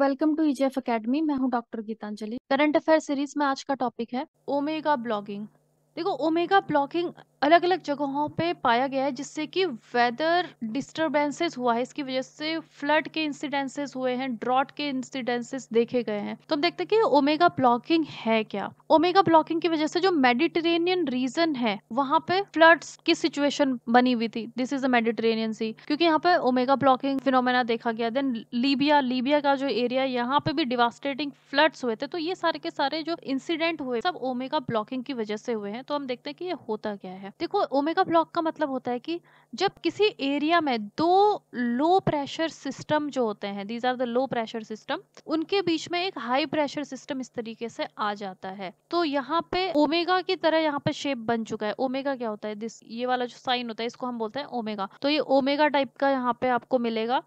welcome to EGF academy मैं हूं doctor Geetanjali current affair series में आज का टॉपिक है ओमेगा ब्लॉगिंग देखो ओमेगा ब्लॉकिंग अलग अलग जगहों पे पाया गया है जिससे कि वेदर डिस्टरबेंसेस हुआ है इसकी वजह से फ्लड के इंसिडेंसेस हुए हैं ड्रॉट के इंसिडेंसेस देखे गए हैं तो हम देखते हैं कि ओमेगा ब्लॉकिंग है क्या ओमेगा ब्लॉकिंग की वजह से जो मेडिटेरेनियन रीजन है वहां पे फ्लड्स की सिचुएशन बनी हुई थी this is a Mediterranean Sea क्योंकि यहाँ पे ओमेगा ब्लॉकिंग फिनोमेना देखा गया देन लीबिया लीबिया का जो एरिया यहाँ पे भी डिवास्टेटिंग फ्लड्स हुए थे तो ये सारे के सारे जो इंसिडेंट हुए सब ओमेगा ब्लॉकिंग की वजह से हुए हैं तो हम देखते हैं कि ये होता क्या है देखो ओमेगा ब्लॉक का मतलब होता है कि जब किसी एरिया में दो लो प्रेशर सिस्टम जो होते हैं these are the low pressure system उनके बीच में एक हाई प्रेशर सिस्टम इस तरीके से आ जाता है तो यहाँ पे ओमेगा की तरह यहाँ पे शेप बन चुका है ओमेगा क्या होता है दिस ये वाला जो साइन होता है इसको हम बोलते हैं ओमेगा तो ये ओमेगा टाइप का यहाँ पे आपको मिलेगा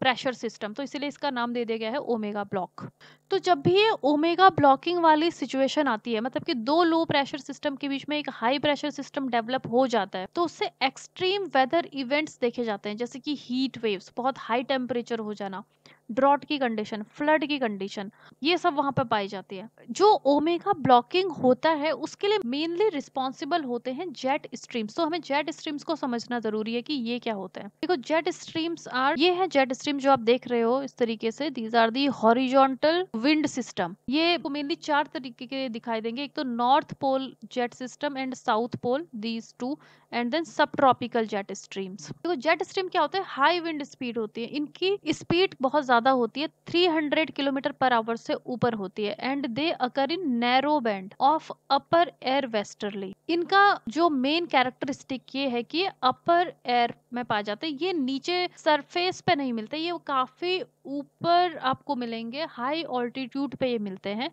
प्रेशर सिस्टम तो इसीलिए इसका नाम दे दिया गया है ओमेगा ब्लॉक तो जब भी ये ओमेगा ब्लॉकिंग वाली सिचुएशन आती है मतलब कि दो लो प्रेशर सिस्टम के बीच में एक हाई प्रेशर सिस्टम डेवलप हो जाता है तो उससे एक्सट्रीम वेदर इवेंट्स देखे जाते हैं जैसे कि हीट वेव्स बहुत हाई टेम्परेचर हो जाना ड्रॉट की कंडीशन फ्लड की कंडीशन ये सब वहां पर पाई जाती है जो ओमेगा ब्लॉकिंग होता है उसके लिए मेनली रिस्पॉन्सिबल होते हैं जेट स्ट्रीम्स तो हमें जेट स्ट्रीम्स को समझना जरूरी है कि ये क्या होता है देखो जेट स्ट्रीम्स आर ये है जेट स्ट्रीम जो आप देख रहे हो इस तरीके से these are the horizontal wind system ये मेनली चार तरीके के दिखाई देंगे एक तो north pole jet system and south pole these two and then subtropical jet streams देखो जेट स्ट्रीम क्या होता है हाई विंड स्पीड होती है इनकी स्पीड बहुत ज्यादा ज़्यादा होती है 300 किलोमीटर पर आवर से ऊपर होती है and they occur in narrow band of upper air westerly इनका जो मेन कैरेक्टरिस्टिक ये है कि अपर एयर में पाए जाता है ये नीचे सरफेस पे नहीं मिलते ये काफी ऊपर आपको मिलेंगे हाई ऑल्टीट्यूड पे ये मिलते हैं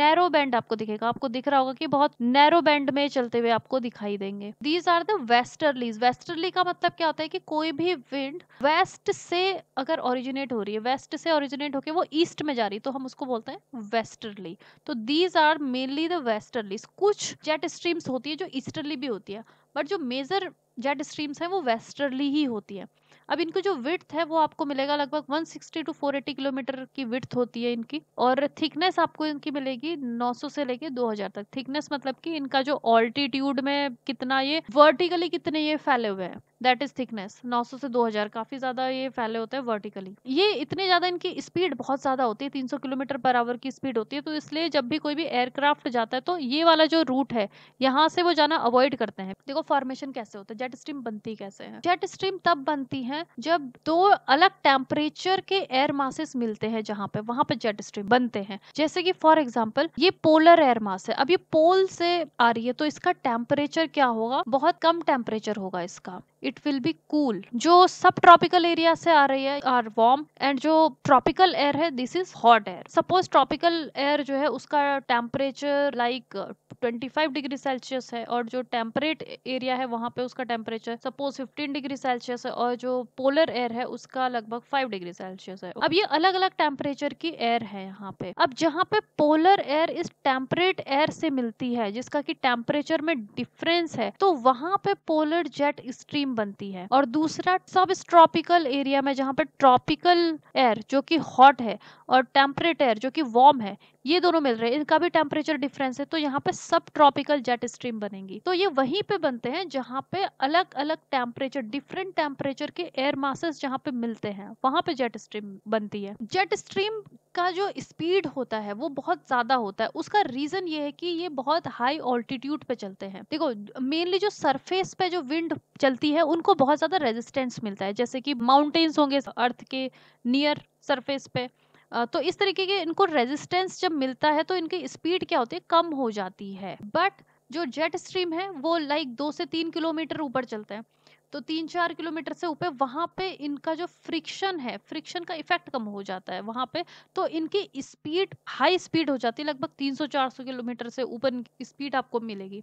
नैरो बैंड आपको दिखेगा आपको दिख रहा होगा कि बहुत नैरो बैंड में चलते हुए आपको दिखाई देंगे these are the westerlies westerly का मतलब क्या होता है कि कोई भी विंड वेस्ट से अगर ओरिजिनेट हो रही है वेस्ट से ओरिजिनेट होकर वो ईस्ट में जा रही है तो हम उसको बोलते हैं वेस्टर्ली तो these are mainly the westerlies कुछ जेट स्ट्रीम्स होती है जो ईस्टर्ली भी होती है बट जो मेजर जेट स्ट्रीम्स हैं वो वेस्टर्ली ही होती है अब इनकी जो विथ है वो आपको मिलेगा लगभग 160 टू 480 किलोमीटर की विथ होती है इनकी और थिकनेस आपको इनकी मिलेगी 900 से लेके 2000 तक थिकनेस मतलब कि इनका जो ऑल्टीट्यूड में कितना ये वर्टिकली कितने ये फैले हुए हैं दैट इज थिकनेस 900 से 2000 काफी ज्यादा ये फैले होते हैं वर्टिकली ये इतने ज्यादा इनकी स्पीड बहुत ज्यादा होती है 300 किलोमीटर पर आवर की स्पीड होती है तो इसलिए जब भी कोई भी एयरक्राफ्ट जाता है तो ये वाला जो रूट है यहाँ से वो जाना अवॉइड करते हैं देखो फॉर्मेशन कैसे होता है जेट स्ट्रीम बनती कैसे है जेट स्ट्रीम तब बनती है जब दो अलग टेम्परेचर के एयर मासेस मिलते हैं जहाँ पे वहां पे जेट स्ट्रीम बनते हैं जैसे कि फॉर एग्जाम्पल ये पोलर एयर मास है अब ये पोल से आ रही है तो इसका टेम्परेचर क्या होगा बहुत कम टेम्परेचर होगा इसका इट विल बी कूल जो सब ट्रॉपिकल एरिया से आ रही है आर वार्म एंड जो ट्रॉपिकल एयर है this is hot air suppose tropical air जो है उसका टेम्परेचर लाइक 25 डिग्री सेल्सियस है और जो टेम्परेट एरिया है वहाँ पे उसका टेम्परेचर सपोज 15 डिग्री सेल्सियस है और जो पोलर एयर है उसका लगभग 5 डिग्री सेल्सियस है अब ये अलग अलग टेम्परेचर की एयर है यहाँ पे अब जहाँ पे पोलर एयर इस टेम्परेट एयर से मिलती है जिसका की टेम्परेचर में डिफरेंस है तो वहां पे पोलर जेट स्ट्रीम स्ट्रीम बनती है और दूसरा सब ट्रॉपिकल एरिया में जहाँ पर ट्रॉपिकल एयर जो कि हॉट है और टेम्परेट एयर जो कि वार्म है ये दोनों मिल रहे हैं इनका भी टेम्परेचर डिफरेंस है तो यहाँ पे सब ट्रॉपिकल जेट स्ट्रीम बनेंगी तो ये वहीं पे बनते हैं जहाँ पे अलग अलग टेम्परेचर डिफरेंट टेम्परेचर के एयर मासेस जहाँ पे मिलते हैं वहां पे जेट स्ट्रीम बनती है जेट स्ट्रीम का जो स्पीड होता है वो बहुत ज्यादा होता है उसका रीजन ये है कि ये बहुत हाई ऑल्टीट्यूड पे चलते हैं देखो मेनली जो सरफेस पे जो विंड चलती है उनको बहुत ज्यादा रेजिस्टेंस मिलता है जैसे कि माउंटेन्स होंगे अर्थ के नियर सरफेस पे तो इस तरीके के इनको रेजिस्टेंस जब मिलता है तो इनकी स्पीड क्या होती है कम हो जाती है बट जो जेट स्ट्रीम है वो लाइक दो से तीन किलोमीटर ऊपर चलते हैं तो तीन चार किलोमीटर से ऊपर वहाँ पे इनका जो फ्रिक्शन है फ्रिक्शन का इफेक्ट कम हो जाता है वहाँ पे तो इनकी स्पीड हाई स्पीड हो जाती है लगभग 300-400 किलोमीटर से ऊपर इनकी स्पीड आपको मिलेगी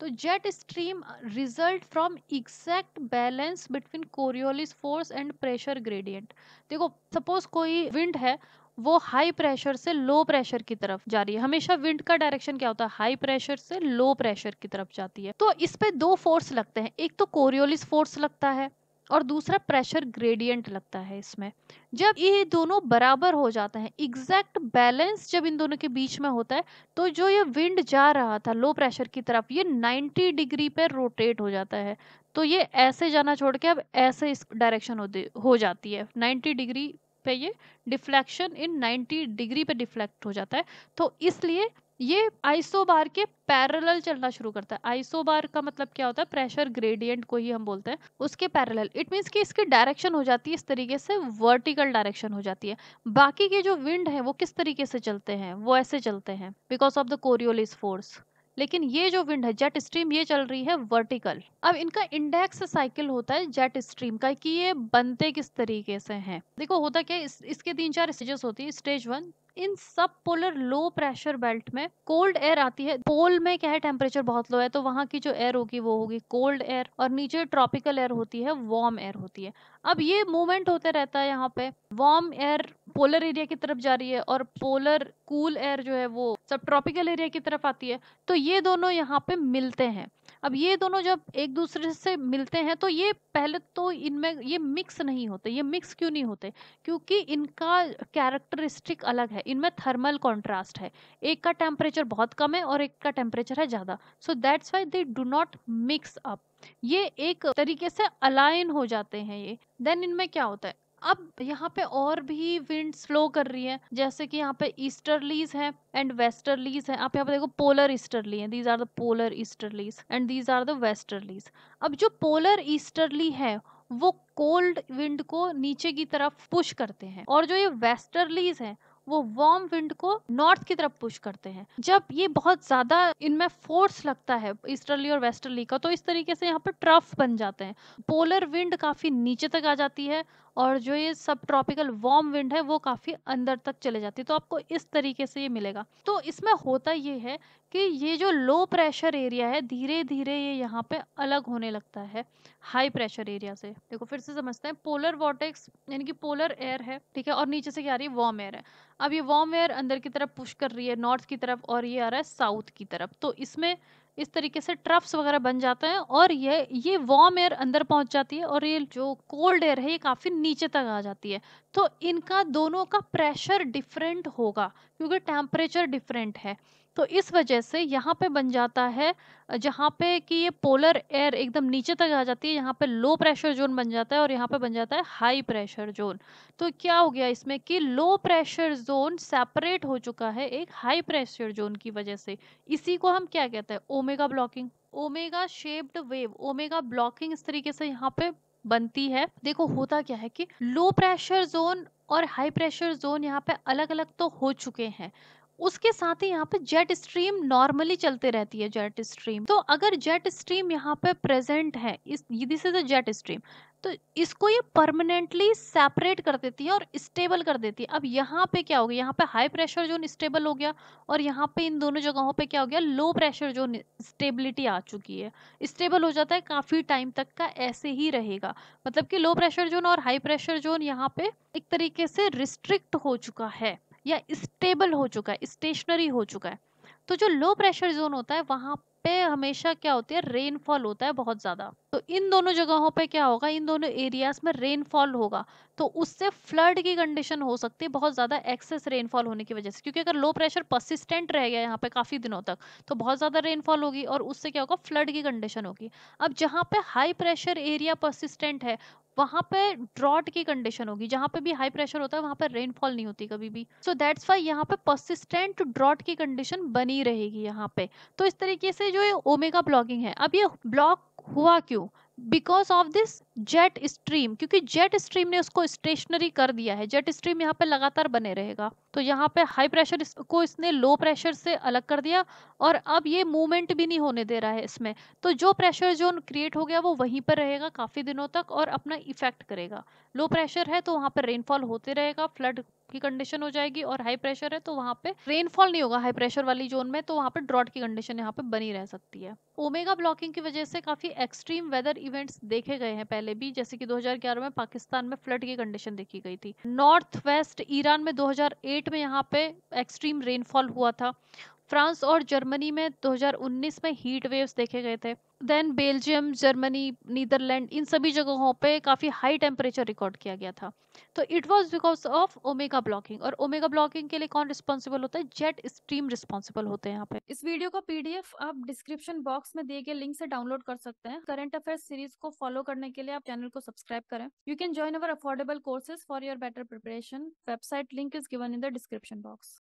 तो jet stream result from exact balance between Coriolis force and pressure gradient देखो सपोज कोई विंड है वो हाई प्रेशर से लो प्रेशर की तरफ जा रही है हमेशा विंड का डायरेक्शन क्या होता है हाई प्रेशर से लो प्रेशर की तरफ जाती है तो इस पे दो फोर्स लगते हैं एक तो कोरियोलिस फोर्स लगता है और दूसरा प्रेशर ग्रेडियंट लगता है इसमें जब ये दोनों बराबर हो जाते हैं एग्जैक्ट बैलेंस जब इन दोनों के बीच में होता है तो जो ये विंड जा रहा था लो प्रेशर की तरफ ये 90 डिग्री पे रोटेट हो जाता है तो ये ऐसे जाना छोड़ के अब ऐसे इस डायरेक्शन हो, हो जाती है 90 डिग्री पे ये डिफ्लेक्शन इन 90 डिग्री पे डिफ्लेक्ट हो जाता है तो इसलिए ये आइसो बार के पैरेलल चलना शुरू करता है आइसो बार का मतलब क्या होता है प्रेशर ग्रेडियंट को ही हम बोलते हैं उसके पैरेलल इट मीन्स कि इसकी डायरेक्शन हो जाती है इस तरीके से वर्टिकल डायरेक्शन हो जाती है बाकी के जो विंड है वो किस तरीके से चलते हैं वो ऐसे चलते हैं because of the Coriolis force लेकिन ये जो विंड है जेट स्ट्रीम ये चल रही है वर्टिकल अब इनका इंडेक्स साइकिल होता है जेट स्ट्रीम का कि ये बनते किस तरीके से हैं देखो होता क्या इस, इसके तीन चार स्टेजेस होती है stage one in subpolar low pressure belt में कोल्ड एयर आती है पोल में क्या है टेम्परेचर बहुत लो है तो वहां की जो एयर होगी वो होगी कोल्ड एयर और नीचे ट्रॉपिकल एयर होती है वार्म एयर होती है अब ये मूवमेंट होते रहता है यहाँ पे वार्म एयर पोलर एरिया की तरफ जा रही है और पोलर कूल एयर जो है वो सब ट्रॉपिकल एरिया की तरफ आती है तो ये दोनों यहाँ पे मिलते हैं अब ये दोनों जब एक दूसरे से मिलते हैं तो ये पहले तो इनमें ये मिक्स नहीं होते ये मिक्स क्यों नहीं होते क्योंकि इनका कैरेक्टरिस्टिक अलग है इनमें थर्मल कॉन्ट्रास्ट है एक का टेम्परेचर बहुत कम है और एक का टेम्परेचर है ज़्यादा so that's why they do not mix up ये एक तरीके से अलाइन हो जाते हैं ये देन इनमें क्या होता है अब यहाँ पे और भी विंड फ्लो कर रही है जैसे कि यहाँ पे ईस्टरलीज है एंड वेस्टरलीज है आप यहाँ पे देखो पोलर ईस्टरली है these are the polar easterlies and these are the westerlies अब जो पोलर ईस्टरली है वो कोल्ड विंड को नीचे की तरफ पुश करते हैं और जो ये वेस्टरलीज है वो वार्म विंड को नॉर्थ की तरफ पुश करते हैं जब ये बहुत ज्यादा इनमें फोर्स लगता है ईस्टर्ली और वेस्टर्ली का तो इस तरीके से यहाँ पर ट्रफ बन जाते हैं पोलर विंड काफी नीचे तक आ जाती है और जो ये सब ट्रॉपिकल वार्म विंड है वो काफ़ी अंदर तक चले जाती है तो आपको इस तरीके से ये मिलेगा तो इसमें होता ये है कि ये जो लो प्रेशर एरिया है धीरे धीरे ये यहाँ पे अलग होने लगता है हाई प्रेशर एरिया से देखो फिर से समझते हैं पोलर वॉटेक्स यानी कि पोलर एयर है ठीक है और नीचे से क्या आ रही है वार्म एयर है अब ये वार्म एयर अंदर की तरफ पुश कर रही है नॉर्थ की तरफ और ये आ रहा है साउथ की तरफ तो इसमें इस तरीके से ट्रफ्स वगैरह बन जाते हैं और ये ये वार्म एयर अंदर पहुंच जाती है और ये जो कोल्ड एयर है ये काफ़ी नीचे तक आ जाती है तो इनका दोनों का प्रेशर डिफरेंट होगा क्योंकि टेम्परेचर डिफरेंट है तो इस वजह से यहाँ पे बन जाता है जहाँ पे कि ये पोलर एयर एकदम नीचे तक आ जाती है यहाँ पे लो प्रेशर जोन बन जाता है और यहाँ पे बन जाता है हाई प्रेशर जोन तो क्या हो गया इसमें कि लो प्रेशर जोन सेपरेट हो चुका है एक हाई प्रेशर जोन की वजह से इसी को हम क्या कहते हैं omega blocking omega shaped wave omega blocking इस तरीके से यहाँ पे बनती है देखो होता क्या है कि लो प्रेशर जोन और हाई प्रेशर जोन यहाँ पे अलग अलग तो हो चुके हैं उसके साथ ही यहाँ पे जेट स्ट्रीम नॉर्मली चलते रहती है जेट स्ट्रीम तो अगर जेट स्ट्रीम यहाँ पे प्रेजेंट है इस this is a jet stream तो इसको ये परमानेंटली सेपरेट कर देती है और स्टेबल कर देती है अब यहाँ पे क्या हो गया यहाँ पे हाई प्रेशर जोन स्टेबल हो गया और यहाँ पे इन दोनों जगहों पे क्या हो गया लो प्रेशर जोन स्टेबिलिटी आ चुकी है स्टेबल हो जाता है काफ़ी टाइम तक का ऐसे ही रहेगा मतलब कि लो प्रेशर जोन और हाई प्रेशर जोन यहाँ पे एक तरीके से रिस्ट्रिक्ट हो चुका है या स्टेबल हो चुका है स्टेशनरी हो चुका है तो जो लो प्रेशर जोन होता है वहाँ पे हमेशा क्या होती है रेनफॉल होता है बहुत ज़्यादा तो इन दोनों जगहों पे क्या होगा इन दोनों एरियाज में रेनफॉल होगा तो उससे फ्लड की कंडीशन हो सकती है बहुत ज़्यादा एक्सेस रेनफॉल होने की वजह से क्योंकि अगर लो प्रेशर परसिस्टेंट रह गया यहाँ पे काफ़ी दिनों तक तो बहुत ज़्यादा रेनफॉल होगी और उससे क्या होगा फ्लड की कंडीशन होगी अब जहाँ पे हाई प्रेशर एरिया परसिस्टेंट है वहां पे ड्रॉट की कंडीशन होगी जहां पे भी हाई प्रेशर होता है वहां पे रेनफॉल नहीं होती कभी भी सो दैट्स वाई यहाँ पे परसिस्टेंट ड्रॉट की कंडीशन बनी रहेगी यहाँ पे तो इस तरीके से में जो ये ओमेगा ब्लॉकिंग है अब ये ब्लॉक हुआ क्यों because of this jet stream क्योंकि जेट स्ट्रीम ने उसको स्टेशनरी कर दिया है जेट स्ट्रीम यहाँ पे लगातार बने रहेगा तो यहाँ पे हाई प्रेशर को इसने लो प्रेशर से अलग कर दिया और अब ये मूवमेंट भी नहीं होने दे रहा है इसमें तो जो प्रेशर जो क्रिएट हो गया वो वहीं पर रहेगा काफ़ी दिनों तक और अपना इफेक्ट करेगा लो प्रेशर है तो वहाँ पर रेनफॉल होते रहेगा फ्लड की कंडीशन हो जाएगी और हाई प्रेशर है तो वहाँ पे रेनफॉल नहीं होगा हाई प्रेशर वाली जोन में तो वहाँ पे ड्रॉट की कंडीशन यहाँ पे बनी रह सकती है ओमेगा ब्लॉकिंग की वजह से काफी एक्सट्रीम वेदर इवेंट्स देखे गए हैं पहले भी जैसे कि 2011 में पाकिस्तान में फ्लड की कंडीशन देखी गई थी नॉर्थ वेस्ट ईरान में 2008 में यहाँ पे एक्सट्रीम रेनफॉल हुआ था फ्रांस और जर्मनी में 2019 में हीट वेव्स देखे गए थे देन बेल्जियम जर्मनी नीदरलैंड इन सभी जगहों पे काफ़ी हाई टेम्परेचर रिकॉर्ड किया गया था तो it was because of omega blocking और ओमेगा ब्लॉकिंग के लिए कौन रिस्पॉन्सिबल होता है जेट स्ट्रीम रिस्पॉन्सिबल होते हैं यहाँ पे इस वीडियो का पीडीएफ आप डिस्क्रिप्शन बॉक्स में दिए गए लिंक से डाउनलोड कर सकते हैं करंट अफेयर सीरीज को फॉलो करने के लिए आप चैनल को सब्सक्राइब करें you can join our affordable courses for your better preparation website link is given in the description box